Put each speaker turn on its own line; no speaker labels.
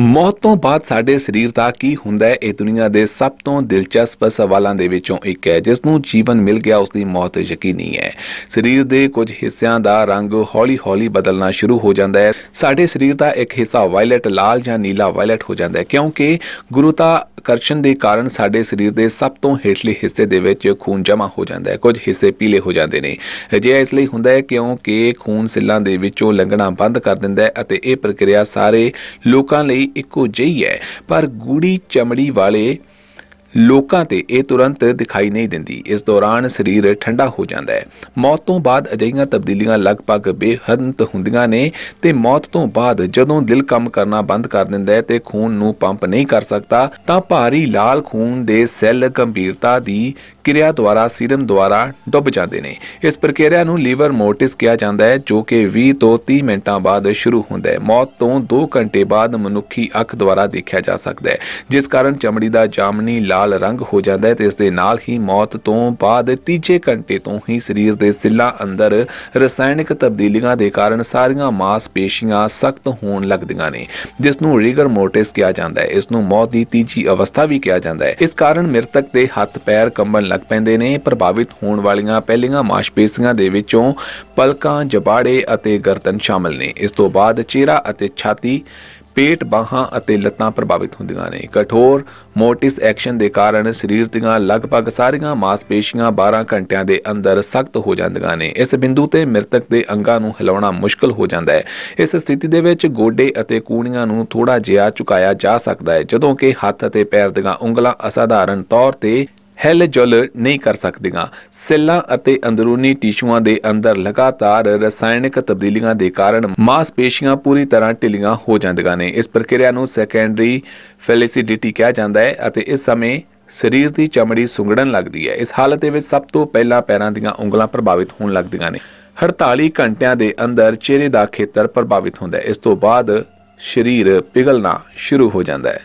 ਮੌਤ ਤੋਂ ਬਾਅਦ ਸਾਡੇ ਸਰੀਰ ਦਾ ਕੀ ਹੁੰਦਾ ਹੈ ਇਹ ਦੁਨੀਆ ਦੇ ਸਭ ਤੋਂ ਦਿਲਚਸਪ ਸਵਾਲਾਂ ਦੇ ਵਿੱਚੋਂ ਇੱਕ ਹੈ ਜਿਸ ਨੂੰ ਜੀਵਨ ਮਿਲ ਗਿਆ ਉਸ ਦੀ ਮੌਤ ਯਕੀਨੀ ਹੈ ਸਰੀਰ ਦੇ ਕੁਝ ਹਿੱਸਿਆਂ ਦਾ ਰੰਗ ਹੌਲੀ-ਹੌਲੀ ਬਦਲਣਾ ਸ਼ੁਰੂ ਹੋ ਜਾਂਦਾ ਹੈ ਸਾਡੇ ਸਰੀਰ ਦਾ ਇੱਕ ਹਿੱਸਾ ਵਾਇਲਟ ਲਾਲ ਜਾਂ ਨੀਲਾ ਵਾਇਲਟ ਹੋ ਜਾਂਦਾ ਹੈ ਕਿਉਂਕਿ ਗੁਰੂਤਾ ਆਕਰਸ਼ਣ ਦੇ ਕਾਰਨ ਸਾਡੇ ਸਰੀਰ ਦੇ ਸਭ ਤੋਂ ਹੇਠਲੇ ਹਿੱਸੇ ਦੇ ਵਿੱਚ ਖੂਨ ਜਮ੍ਹਾਂ ਹੋ ਜਾਂਦਾ ਹੈ ਕੁਝ ਹਿੱਸੇ ਪੀਲੇ ਹੋ ਜਾਂਦੇ ਨੇ ਅਜਿਹਾ ਇਸ ਲਈ ਹੁੰਦਾ ਹੈ ਕਿਉਂਕਿ ਖੂਨ ਸਿੱਲਾਂ ਦੇ ਵਿੱਚੋਂ ਲੰਘਣਾ ਬੰਦ ਕਰ ਦਿੰਦਾ ਹੈ ਅਤੇ ਇਹ ਪ੍ਰਕਿਰਿਆ ਸਾਰੇ ਲੋਕਾਂ ਲਈ ਇੱਕੋ ਜਿਹੀ ਹੈ ਪਰ ਗੂੜੀ ਚਮੜੀ ਵਾਲੇ ਲੋਕਾਂ ਤੇ ਇਹ ਤੁਰੰਤ ਦਿਖਾਈ ਨਹੀਂ ਦਿੰਦੀ ਇਸ ਦੌਰਾਨ ਸਰੀਰ ਠੰਡਾ ਹੋ ਜਾਂਦਾ ਹੈ ਮੌਤ ਤੋਂ ਬਾਅਦ ਅਜਿਹੀਆਂ ਤਬਦੀਲੀਆਂ ਲਗਭਗ ਬੇਹੰਤ ਹੁੰਦੀਆਂ ਨੇ ਤੇ ਮੌਤ ਤੋਂ ਬਾਅਦ ਜਦੋਂ ਦਿਲ ਕੰਮ ਕਰਨਾ ਬੰਦ ਕਰ ਦਿੰਦਾ ਹੈ ਤੇ ਖੂਨ ਨੂੰ ਪੰਪ ਨਹੀਂ ਕਰ ਸਕਦਾ ਤਾਂ ਭਾਰੀ ਲਾਲ ਖੂਨ ਦੇ ਸੈੱਲ ਗੰਭੀਰਤਾ ਦੀ ਕਿਰਿਆ ਦੁਆਰਾ ਸੀਰਮ ਦੁਆਰਾ ਡੁੱਬ ਜਾਂਦੇ ਨੇ ਇਸ ਪ੍ਰਕਿਰਿਆ ਨੂੰ ਲੀਵਰ ਮੋਰਟਿਸ ਕਿਹਾ ਜਾਂਦਾ ਹੈ ਜੋ ਕਿ 20 ਤੋਂ 30 ਮਿੰਟਾਂ ਬਾਅਦ ਸ਼ੁਰੂ ਹੁੰਦਾ ਹੈ ਮੌਤ ਤੋਂ 2 ਘੰਟੇ ਬਾਅਦ ਮਨੁੱਖੀ ਅੱਖ ਦੁਆਰਾ ਦੇਖਿਆ ਜਾ ਸਕਦਾ ਹੈ ਜਿਸ ਕਾਰਨ ਚਮੜੀ ਦਾ ਜਾਮਨੀ ਲਾਲ ਲਾਲ ਰੰਗ ਹੋ ਜਾਂਦਾ ਹੈ ਤੇ ਇਸ ਦੇ ਨਾਲ ਹੀ ਮੌਤ ਤੋਂ ਬਾਅਦ ਤੀਜੇ ਘੰਟੇ ਤੋਂ ਹੀ ਸਰੀਰ ਦੇ ਸਿੱਲਾਂ ਅੰਦਰ ਰਸਾਇਣਿਕ ਤਬਦੀਲੀਆਂ ਦੇ ਕਾਰਨ ਸਾਰੀਆਂ ਮਾਸਪੇਸ਼ੀਆਂ ਸਖਤ ਹੋਣ ਲੱਗਦੀਆਂ ਨੇ ਜਿਸ ਨੂੰ ਰਿਗਰ ਮੋਰਟਿਸ ਕਿਹਾ ਜਾਂਦਾ ਹੈ ਇਸ ਨੂੰ ਮੌਤ ਦੀ ਤੀਜੀ ਅਵਸਥਾ ਵੀ ਕਿਹਾ ਜਾਂਦਾ ਹੈ ਇਸ ਕਾਰਨ ਮਰਤਕ ਦੇ ਹੱਥ ਪੈਰ ਕੰਬਣ ਲੱਗ ਪੈਂਦੇ ਨੇ ਪ੍ਰਭਾਵਿਤ ਹੋਣ ਵਾਲੀਆਂ ਪਹਿਲੀਆਂ ਮਾਸਪੇਸ਼ੀਆਂ ਦੇ ਵਿੱਚੋਂ ਪਲਕਾਂ ਜਬਾੜੇ ਅਤੇ ਗਰਦਨ ਸ਼ਾਮਲ ਨੇ ਇਸ ਤੋਂ ਬਾਅਦ ਚਿਹਰਾ ਅਤੇ ਛਾਤੀ ਪੇਟ ਬਾਹਾਂ ਅਤੇ ਲੱਤਾਂ ਪ੍ਰਭਾਵਿਤ ਹੁੰਦੀਆਂ ਨੇ ਕਠੋਰ ਮੋਟਿਸ ਐਕਸ਼ਨ ਦੇ ਕਾਰਨ ਸਰੀਰ ਦੀਆਂ ਲਗਭਗ ਸਾਰੀਆਂ ਮਾਸਪੇਸ਼ੀਆਂ 12 ਘੰਟਿਆਂ ਦੇ ਅੰਦਰ ਸਖਤ ਹੋ ਜਾਂਦੀਆਂ ਨੇ ਇਸ ਬਿੰਦੂ ਤੇ ਮਿਰਤਕ ਦੇ ਅੰਗਾਂ ਨੂੰ ਹਿਲਾਉਣਾ ਮੁਸ਼ਕਲ ਹੋ ਜਾਂਦਾ ਹੈ ਇਸ ਸਥਿਤੀ ਦੇ ਵਿੱਚ ਗੋਡੇ ਅਤੇ ਕੂਣੀਆਂ ਨੂੰ ਥੋੜਾ ਜਿਹਾ ਝੁਕਾਇਆ ਜਾ ਸਕਦਾ ਹੈ ਜਦੋਂ ਕਿ ਹੱਥ ਅਤੇ ਪੈਰ ਦੀਆਂ ਉਂਗਲਾਂ ਅਸਾਧਾਰਨ ਤੌਰ ਤੇ ਹੈਲ ਨਹੀਂ ਕਰ ਸਕਦੀਆਂ ਸੈੱਲਾਂ ਅਤੇ ਅੰਦਰੂਨੀ ਟਿਸ਼ੂਆਂ ਦੇ ਅੰਦਰ ਲਗਾਤਾਰ ਰਸਾਇਣਕ ਤਬਦੀਲੀਆਂ ਦੇ ਕਾਰਨ ਮਾਸਪੇਸ਼ੀਆਂ ਪੂਰੀ ਤਰ੍ਹਾਂ ਢਿੱਲੀਆਂ ਹੋ ਜਾਂਦੀਆਂ ਨੇ ਇਸ ਪ੍ਰਕਿਰਿਆ ਨੂੰ ਸੈਕੰਡਰੀ ਫੈਲਿਸਿਡਿਟੀ ਕਿਹਾ ਜਾਂਦਾ ਹੈ ਅਤੇ ਇਸ ਸਮੇਂ ਸਰੀਰ ਦੀ ਚਮੜੀ ਸੁੰਗੜਨ ਲੱਗਦੀ ਹੈ ਇਸ ਹਾਲਤ ਦੇ ਵਿੱਚ ਸਭ ਤੋਂ ਪਹਿਲਾਂ ਪੈਰਾਂ ਦੀਆਂ ਉਂਗਲਾਂ ਪ੍ਰਭਾਵਿਤ ਹੋਣ ਲੱਗਦੀਆਂ ਨੇ 48 ਘੰਟਿਆਂ ਦੇ ਅੰਦਰ ਚਿਹਰੇ ਦਾ ਖੇਤਰ ਪ੍ਰਭਾਵਿਤ ਹੁੰਦਾ ਹੈ ਇਸ ਤੋਂ ਬਾਅਦ ਸਰੀਰ ਪਿਘਲਣਾ ਸ਼ੁਰੂ ਹੋ ਜਾਂਦਾ ਹੈ